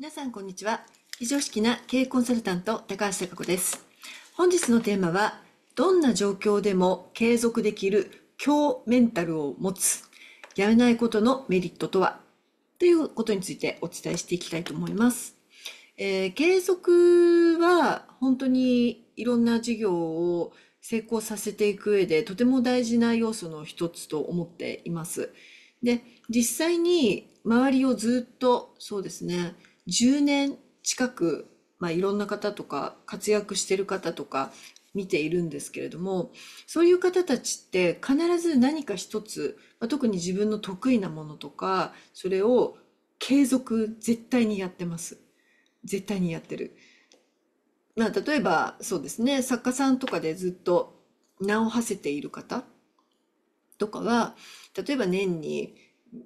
皆さんこんにちは非常識な経営コンサルタント高橋貴子です本日のテーマはどんな状況でも継続できる強メンタルを持つやめないことのメリットとはということについてお伝えしていきたいと思います、えー、継続は本当にいろんな事業を成功させていく上でとても大事な要素の一つと思っていますで実際に周りをずっとそうですね10年近く、まあ、いろんな方とか活躍してる方とか見ているんですけれどもそういう方たちって必ず何か一つ、まあ、特に自分の得意なものとかそれを継続絶対にやってます絶対にやってる。まあ、例えばそうですね作家さんとかでずっと名を馳せている方とかは例えば年に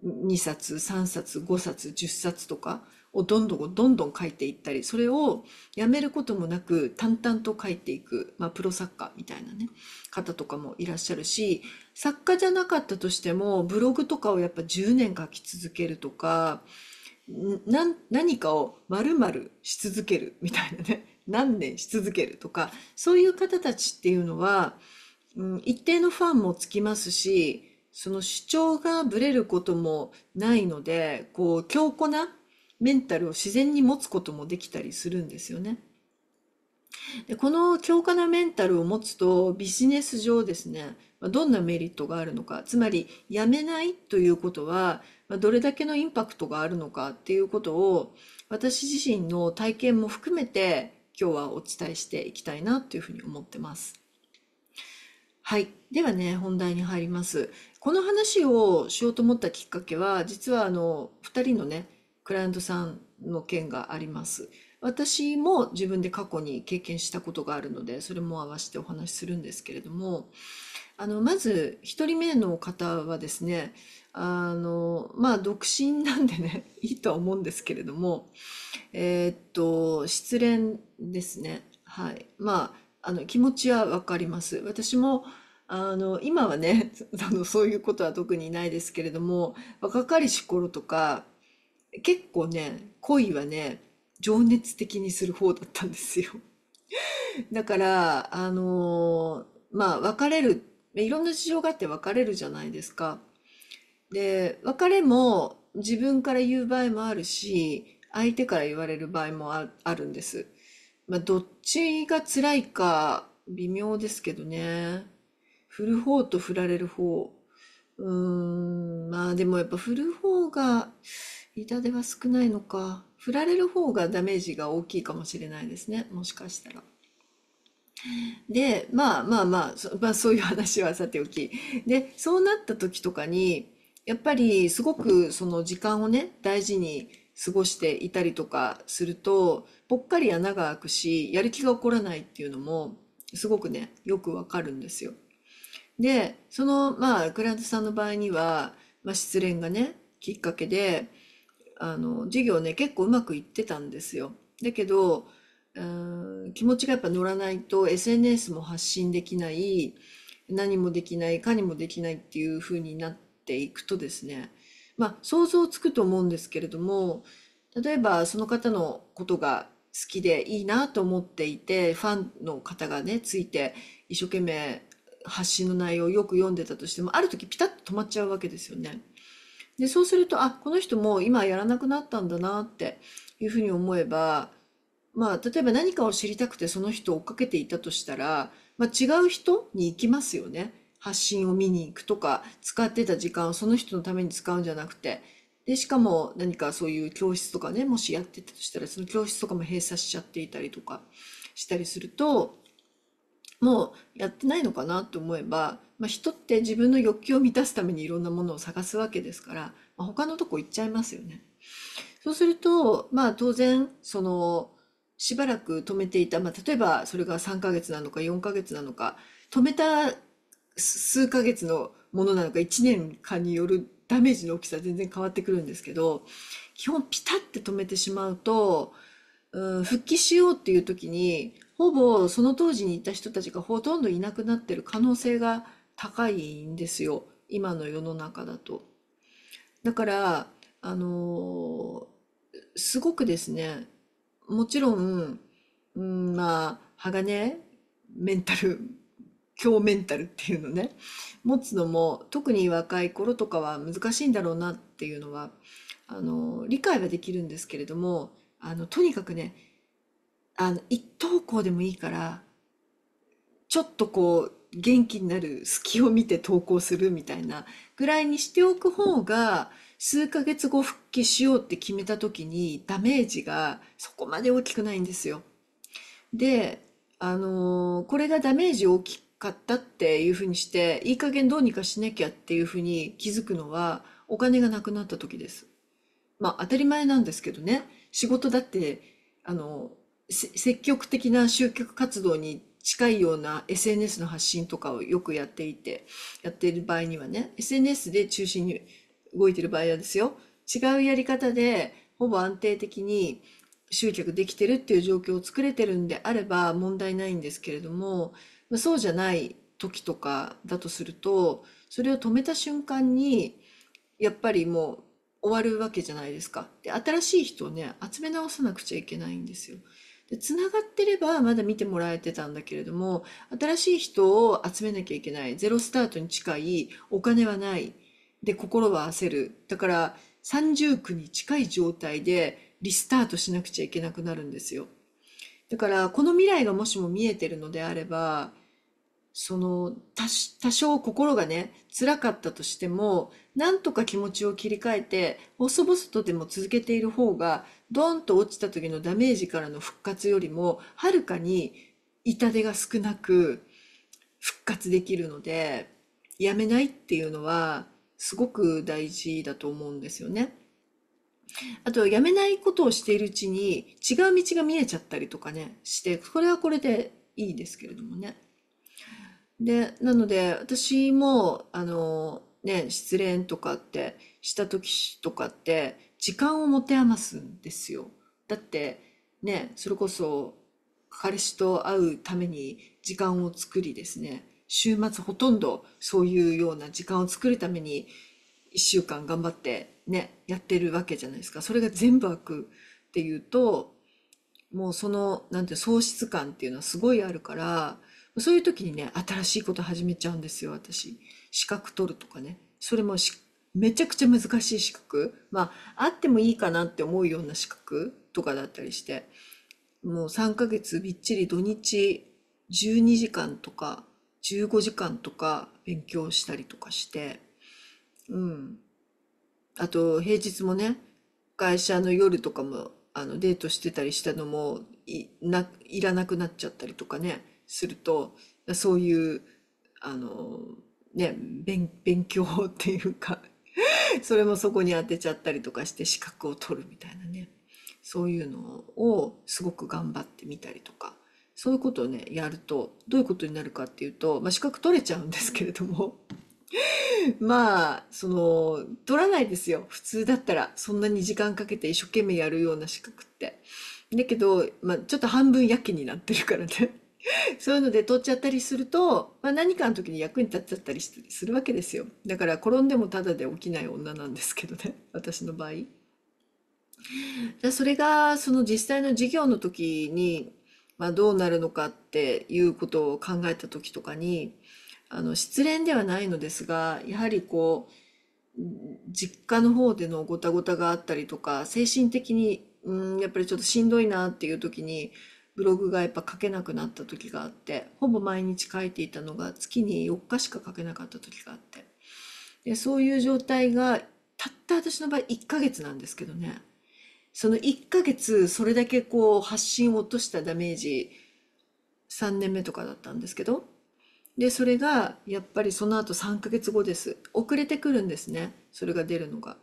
2冊3冊5冊10冊とかをどんどんどんどん書いていったりそれをやめることもなく淡々と書いていく、まあ、プロ作家みたいなね方とかもいらっしゃるし作家じゃなかったとしてもブログとかをやっぱ10年書き続けるとか何かを丸々し続けるみたいなね 何年し続けるとかそういう方たちっていうのは、うん、一定のファンもつきますしその主張がぶれることもないので、こう、強固なメンタルを自然に持つこともできたりするんですよね。でこの強化なメンタルを持つとビジネス上ですねどんなメリットがあるのかつまりやめないということはどれだけのインパクトがあるのかっていうことを私自身の体験も含めて今日はお伝えしていきたいなというふうに思ってます。はい。ではね、本題に入ります。この話をしようと思ったきっかけは実はあの2人のねクライアントさんの件があります。私も自分で過去に経験したことがあるのでそれも合わせてお話しするんですけれどもあのまず1人目の方はですねあのまあ独身なんでね いいとは思うんですけれどもえー、っと失恋ですねはいまああの気持ちは分かります私もあの、今はね、あの、そういうことは特にないですけれども、若かりし頃とか、結構ね、恋はね、情熱的にする方だったんですよ。だから、あのまあ、別れる、いろんな事情があって別れるじゃないですか。で、別れも自分から言う場合もあるし、相手から言われる場合もあるんです。まあ、どっちが辛いか微妙ですけどね。振る方と振られる方。うーん、まあでもやっぱ振る方が痛手は少ないのか。振られる方がダメージが大きいかもしれないですね。もしかしたら。で、まあまあまあ、そ まあ、そういう話はさておき。で、そうなった時とかに、やっぱりすごくその時間をね、大事に過ごしていたりとかすると、ぽっかり穴が開くし、やる気が起こらないっていうのも、すごくね、よくわかるんですよ。で、その、まあ、クライアントさんの場合には、まあ、失恋がね、きっかけで、あの、事業ね、結構うまくいってたんですよ。だけど、うん気持ちがやっぱ乗らないと SNS も発信できない何もできないかにもできないっていう風になっていくとですねまあ想像つくと思うんですけれども例えばその方のことが好きでいいなと思っていてファンの方がねついて一生懸命発信の内容をよく読んでたとしてもある時ピタッと止まっちゃうわけですよね。でそうするとあこの人も今やらなくなったんだなっていうふうに思えば、まあ、例えば何かを知りたくてその人を追っかけていたとしたら、まあ、違う人に行きますよね。発信を見に行くとか使ってた時間をその人のために使うんじゃなくてでしかも何かそういう教室とかねもしやってたとしたらその教室とかも閉鎖しちゃっていたりとかしたりするともうやってないのかなと思えば、まあ、人って自分の欲求を満たすためにいろんなものを探すわけですから、まあ、他のとこ行っちゃいますよね。そうすると、まあ、当然そのしばらく止めていた、まあ、例えばそれが3ヶ月なのか4ヶ月なのか止めた数ヶ月のものなのか1年間によるダメージの大きさ全然変わってくるんですけど基本ピタッて止めてしまうと、うん、復帰しようっていう時にほぼその当時にいた人たちがほとんどいなくなってる可能性が高いんですよ今の世の中だと。だからあのー、すごくですねもちろん、うん、まあ鋼メンタル 強メンタルっていうのね持つのも特に若い頃とかは難しいんだろうなっていうのはあの理解はできるんですけれどもあのとにかくねあの、一投稿でもいいから、ちょっとこう、元気になる隙を見て投稿するみたいなぐらいにしておく方が、数ヶ月後復帰しようって決めた時にダメージがそこまで大きくないんですよ。で、あのー、これがダメージ大きかったっていうふうにして、いい加減どうにかしなきゃっていうふうに気づくのは、お金がなくなった時です。まあ当たり前なんですけどね、仕事だって、あのー積極的な集客活動に近いような SNS の発信とかをよくやっていて、やっている場合にはね、SNS で中心に動いている場合はですよ、違うやり方でほぼ安定的に集客できてるっていう状況を作れてるんであれば問題ないんですけれども、そうじゃない時とかだとすると、それを止めた瞬間に、やっぱりもう終わるわけじゃないですか。で、新しい人をね、集め直さなくちゃいけないんですよ。で繋がってればまだ見てもらえてたんだけれども新しい人を集めなきゃいけないゼロスタートに近いお金はないで心は焦るだから三重苦に近い状態でリスタートしなくちゃいけなくなるんですよだからこの未来がもしも見えてるのであればその多少心がね辛かったとしてもなんとか気持ちを切り替えて細々とでも続けている方がドンと落ちた時のダメージからの復活よりもはるかに痛手が少なく復活できるのでやめないっていうのはすごく大事だと思うんですよね。あと、やめないことをしているうちに違う道が見えちゃったりとかねして、これはこれでいいですけれどもね。で、なので、私も、あの、ね、失恋とかって、した時とかって、時間を持て余すんですよ。だって、ね、それこそ、彼氏と会うために時間を作りですね、週末ほとんどそういうような時間を作るために、一週間頑張ってね、やってるわけじゃないですか。それが全部開くっていうと、もうその、なんていう、喪失感っていうのはすごいあるから、そういう時にね、新しいこと始めちゃうんですよ、私。資格取るとかね。それもめちゃくちゃ難しい資格。まあ、あってもいいかなって思うような資格とかだったりして。もう3ヶ月びっちり土日12時間とか15時間とか勉強したりとかして。うん。あと、平日もね、会社の夜とかもあのデートしてたりしたのもいらなくなっちゃったりとかね。するとそういうあのね勉強っていうか それもそこに当てちゃったりとかして資格を取るみたいなねそういうのをすごく頑張ってみたりとかそういうことをねやるとどういうことになるかっていうと、まあ、資格取れちゃうんですけれども まあその取らないですよ普通だったらそんなに時間かけて一生懸命やるような資格って。だけど、まあ、ちょっと半分やけになってるからね そういうので取っちゃったりすると、まあ、何かの時に役に立っちゃったりするわけですよだから転んでもただで起きない女なんですけどね 私の場合それがその実際の授業の時に、まあ、どうなるのかっていうことを考えた時とかにあの失恋ではないのですがやはりこう実家の方でのごたごたがあったりとか精神的にうんやっぱりちょっとしんどいなっていう時にブログがやっぱ書けなくなった時があってほぼ毎日書いていたのが月に4日しか書けなかった時があってでそういう状態がたった私の場合1ヶ月なんですけどねその1ヶ月それだけこう発信を落としたダメージ3年目とかだったんですけどでそれがやっぱりその後3ヶ月後です遅れてくるんですねそれが出るのが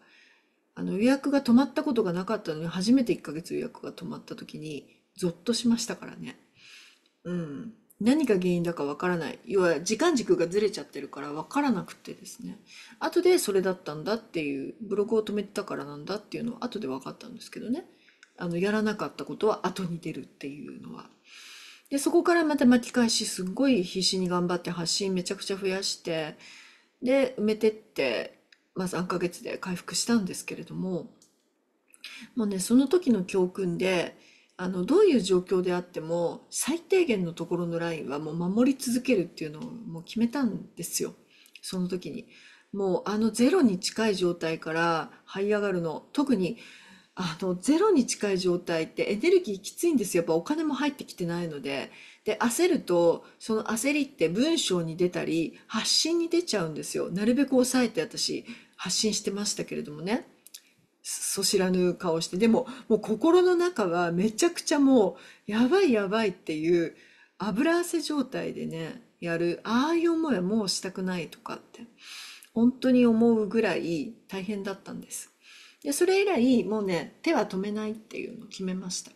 あの予約が止まったことがなかったのに初めて1ヶ月予約が止まった時にゾッとしましたからね。うん。何が原因だかわからない。要は時間軸がずれちゃってるからわからなくてですね。後でそれだったんだっていう、ブログを止めてたからなんだっていうのは後で分かったんですけどね。あの、やらなかったことは後に出るっていうのは。で、そこからまた巻き返し、すっごい必死に頑張って発信めちゃくちゃ増やして、で、埋めてって、まず3ヶ月で回復したんですけれども、もうね、その時の教訓で、あのどういう状況であっても最低限のところのラインはもう守り続けるっていうのをもう決めたんですよその時に。もうあのゼロに近い状態から這い上がるの特にあのゼロに近い状態ってエネルギーきついんですよやっぱお金も入ってきてないのでで焦るとその焦りって文章に出たり発信に出ちゃうんですよなるべく抑えて私発信してましたけれどもね。そ知らぬ顔して、でも、もう心の中はめちゃくちゃもう、やばいやばいっていう、油汗状態でね、やる、ああいう思いはもうしたくないとかって、本当に思うぐらい大変だったんです。で、それ以来、もうね、手は止めないっていうのを決めました。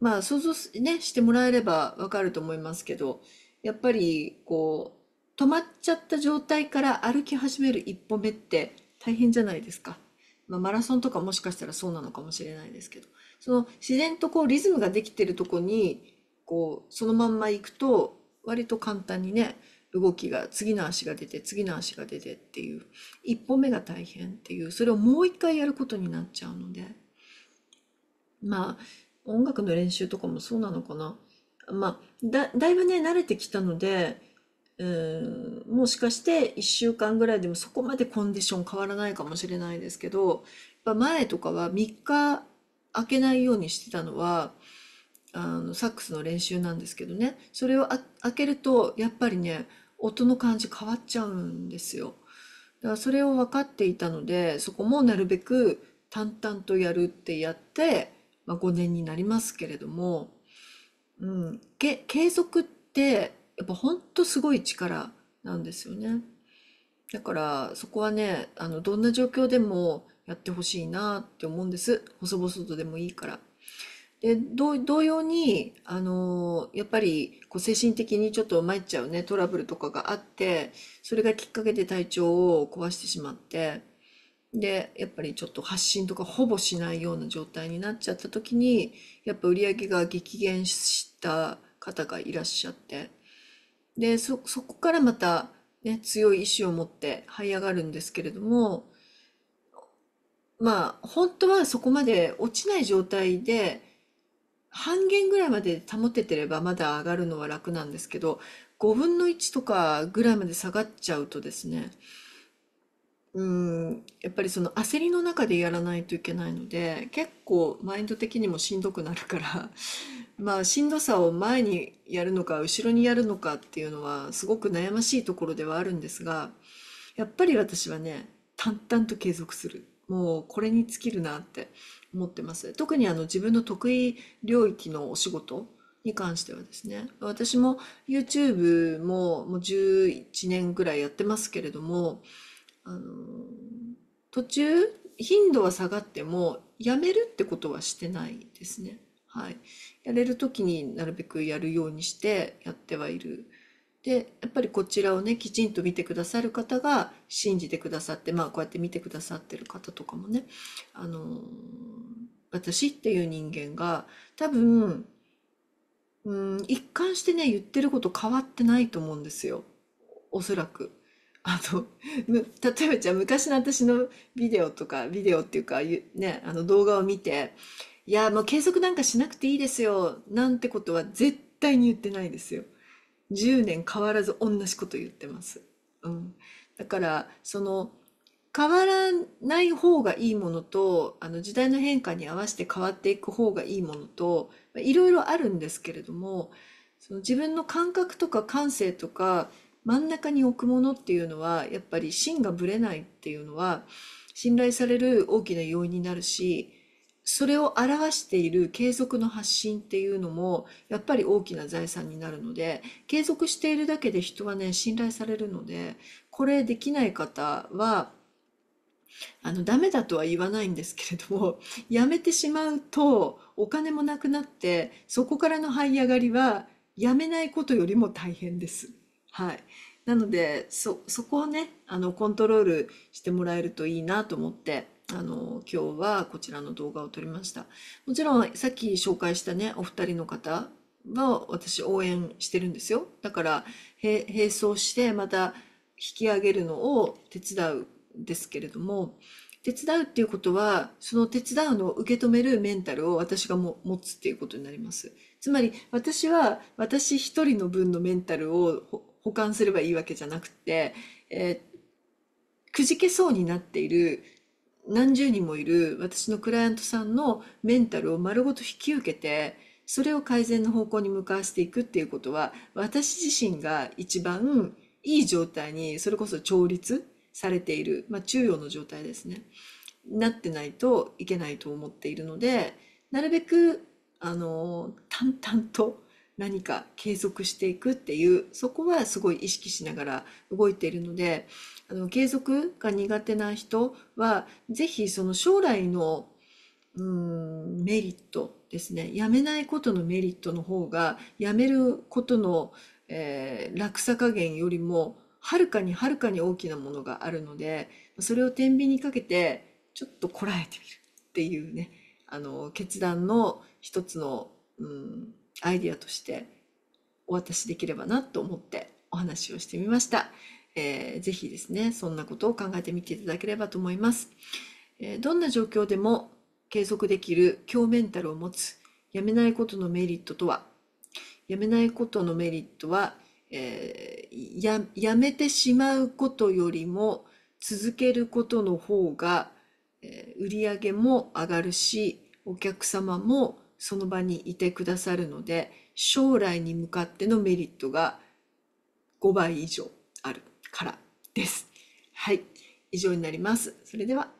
まあ、想像ね、してもらえればわかると思いますけど、やっぱり、こう、止まっちゃった状態から歩き始める一歩目って大変じゃないですか。まあ、マラソンとかもしかしたらそうなのかもしれないですけどその自然とこうリズムができてるとこにこうそのまんま行くと割と簡単にね動きが次の足が出て次の足が出てっていう一歩目が大変っていうそれをもう一回やることになっちゃうのでまあ音楽の練習とかもそうなのかなまあだだいぶね慣れてきたのでもしかして1週間ぐらいでもそこまでコンディション変わらないかもしれないですけど前とかは3日開けないようにしてたのはあのサックスの練習なんですけどねそれを開けるとやっぱりね音の感じ変わっちゃうんですよ。だからそれを分かっていたのでそこもなるべく淡々とやるってやって、まあ、5年になりますけれども、うん、け継続ってやっぱほんとすごい力なんですよね。だからそこはねあのどんな状況でもやってほしいなって思うんです細々とでもいいから。で同様にあのやっぱりこう精神的にちょっと参っちゃうねトラブルとかがあってそれがきっかけで体調を壊してしまってでやっぱりちょっと発信とかほぼしないような状態になっちゃった時にやっぱ売り上げが激減した方がいらっしゃってでそこからまた、ね、強い意志を持って這い上がるんですけれどもまあ本当はそこまで落ちない状態で半減ぐらいまで保ててればまだ上がるのは楽なんですけど5分の1とかぐらいまで下がっちゃうとですねうん、やっぱりその焦りの中でやらないといけないので、結構マインド的にもしんどくなるから、まあしんどさを前にやるのか後ろにやるのかっていうのはすごく悩ましいところではあるんですが、やっぱり私はね、淡々と継続する。もうこれに尽きるなって思ってます。特にあの自分の得意領域のお仕事に関してはですね、私も YouTube ももう11年ぐらいやってますけれども、あの途中頻度は下がってもやめるってことはしてないですね。はい、やれる時になるべくやるようにしてやってはいる。でやっぱりこちらをねきちんと見てくださる方が信じてくださってまあこうやって見てくださってる方とかもねあの私っていう人間が多分うん一貫してね言ってること変わってないと思うんですよおそらく。あの、例えばじゃあ昔の私のビデオとか、ビデオっていうか、ね、あの動画を見て、いや、もう継続なんかしなくていいですよ、なんてことは絶対に言ってないですよ。10年変わらず同じこと言ってます。うん。だから、その、変わらない方がいいものと、あの時代の変化に合わせて変わっていく方がいいものと、いろいろあるんですけれども、その自分の感覚とか感性とか、真ん中に置くものっていうのはやっぱり芯がぶれないっていうのは信頼される大きな要因になるしそれを表している継続の発信っていうのもやっぱり大きな財産になるので継続しているだけで人はね信頼されるのでこれできない方はあのダメだとは言わないんですけれどもやめてしまうとお金もなくなってそこからの這い上がりはやめないことよりも大変です。はい。なので、そ、そこをね、あの、コントロールしてもらえるといいなと思って、あの、今日はこちらの動画を撮りました。もちろん、さっき紹介したね、お二人の方は私応援してるんですよ。だから、へ並走してまた引き上げるのを手伝うんですけれども、手伝うっていうことは、その手伝うのを受け止めるメンタルを私がも持つっていうことになります。つまり私は私一人の分のメンタルを保管すればいいわけじゃなくて、えー、くじけそうになっている何十人もいる私のクライアントさんのメンタルを丸ごと引き受けてそれを改善の方向に向かわせていくっていうことは私自身が一番いい状態にそれこそ調律されている、まあ、中央の状態ですねなってないといけないと思っているのでなるべくあの淡々と何か継続していくっていうそこはすごい意識しながら動いているのであの継続が苦手な人は是非その将来のうんメリットですねやめないことのメリットの方がやめることの、えー、落差加減よりもはるかにはるかに大きなものがあるのでそれを天秤にかけてちょっとこらえてみるっていうねあの決断の一つの、うん、アイディアとしてお渡しできればなと思ってお話をしてみました。えー、ぜひですね、そんなことを考えてみていただければと思います。えー、どんな状況でも継続できる強メンタルを持つ、やめないことのメリットとは、やめないことのメリットは、えー、ややめてしまうことよりも続けることの方が、えー、売り上げも上がるしお客様もその場にいてくださるので将来に向かってのメリットが5倍以上あるからです。はい以上になります。それでは